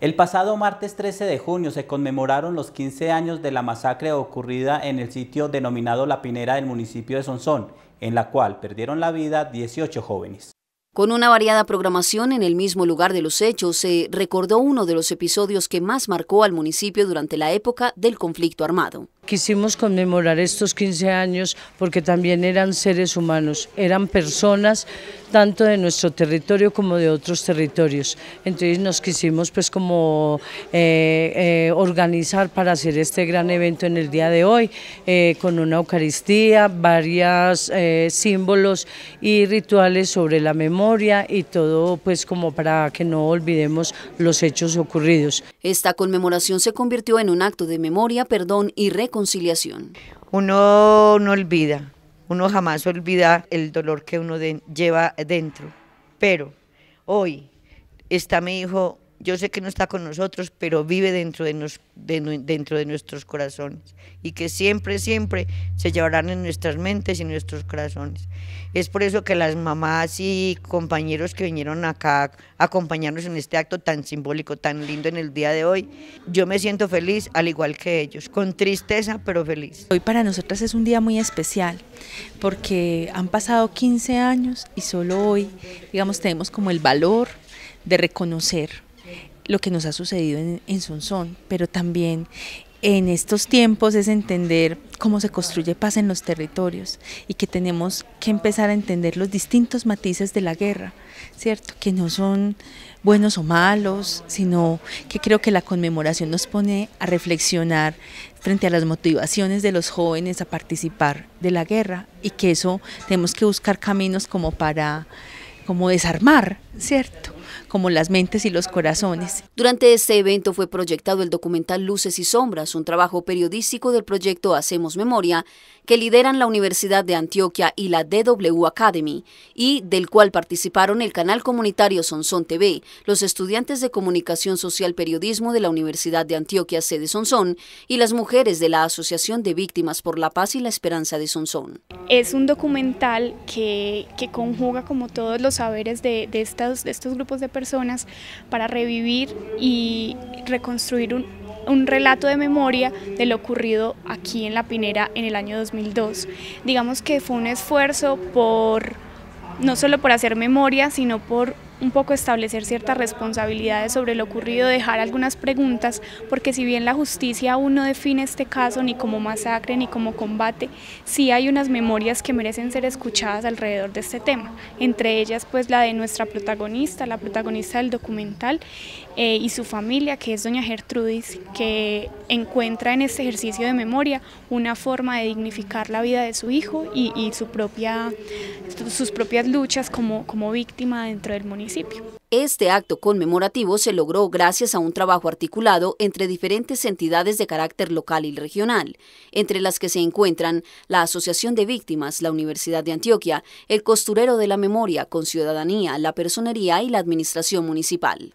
El pasado martes 13 de junio se conmemoraron los 15 años de la masacre ocurrida en el sitio denominado La Pinera del municipio de Sonsón, en la cual perdieron la vida 18 jóvenes. Con una variada programación en el mismo lugar de los hechos, se recordó uno de los episodios que más marcó al municipio durante la época del conflicto armado quisimos conmemorar estos 15 años porque también eran seres humanos, eran personas tanto de nuestro territorio como de otros territorios. Entonces nos quisimos pues como eh, eh, organizar para hacer este gran evento en el día de hoy eh, con una Eucaristía, varios símbolos y rituales sobre la memoria y todo pues como para que no olvidemos los hechos ocurridos. Esta conmemoración se convirtió en un acto de memoria, perdón y reconciliación conciliación? Uno no olvida, uno jamás olvida el dolor que uno lleva dentro, pero hoy está mi hijo yo sé que no está con nosotros, pero vive dentro de, dentro de nuestros corazones y que siempre, siempre se llevarán en nuestras mentes y en nuestros corazones. Es por eso que las mamás y compañeros que vinieron acá a acompañarnos en este acto tan simbólico, tan lindo en el día de hoy, yo me siento feliz al igual que ellos, con tristeza pero feliz. Hoy para nosotras es un día muy especial porque han pasado 15 años y solo hoy, digamos, tenemos como el valor de reconocer lo que nos ha sucedido en, en pero también en estos tiempos es entender cómo se construye paz en los territorios y que tenemos que empezar a entender los distintos matices de la guerra, ¿cierto? Que no son buenos o malos, sino que creo que la conmemoración nos pone a reflexionar frente a las motivaciones de los jóvenes a participar de la guerra y que eso tenemos que buscar caminos como para como desarmar, ¿cierto? como las mentes y los corazones. Durante este evento fue proyectado el documental Luces y Sombras, un trabajo periodístico del proyecto Hacemos Memoria, que lideran la Universidad de Antioquia y la DW Academy, y del cual participaron el canal comunitario Sonson TV, los estudiantes de Comunicación Social Periodismo de la Universidad de Antioquia, sede Sonson, y las mujeres de la Asociación de Víctimas por la Paz y la Esperanza de Sonson. Es un documental que, que conjuga como todos los saberes de, de, de estos grupos de personas para revivir y reconstruir un, relato de memoria de lo ocurrido aquí en La Pinera en el año 2002. Digamos que fue un esfuerzo por no solo por hacer memoria, sino por un poco establecer ciertas responsabilidades sobre lo ocurrido, dejar algunas preguntas, porque si bien la justicia aún no define este caso ni como masacre ni como combate, sí hay unas memorias que merecen ser escuchadas alrededor de este tema, entre ellas pues la de nuestra protagonista, la protagonista del documental eh, y su familia, que es doña Gertrudis, que encuentra en este ejercicio de memoria una forma de dignificar la vida de su hijo y, y su propia, sus propias luchas como, como víctima dentro del municipio. Este acto conmemorativo se logró gracias a un trabajo articulado entre diferentes entidades de carácter local y regional, entre las que se encuentran la Asociación de Víctimas, la Universidad de Antioquia, el Costurero de la Memoria con Ciudadanía, la Personería y la Administración Municipal.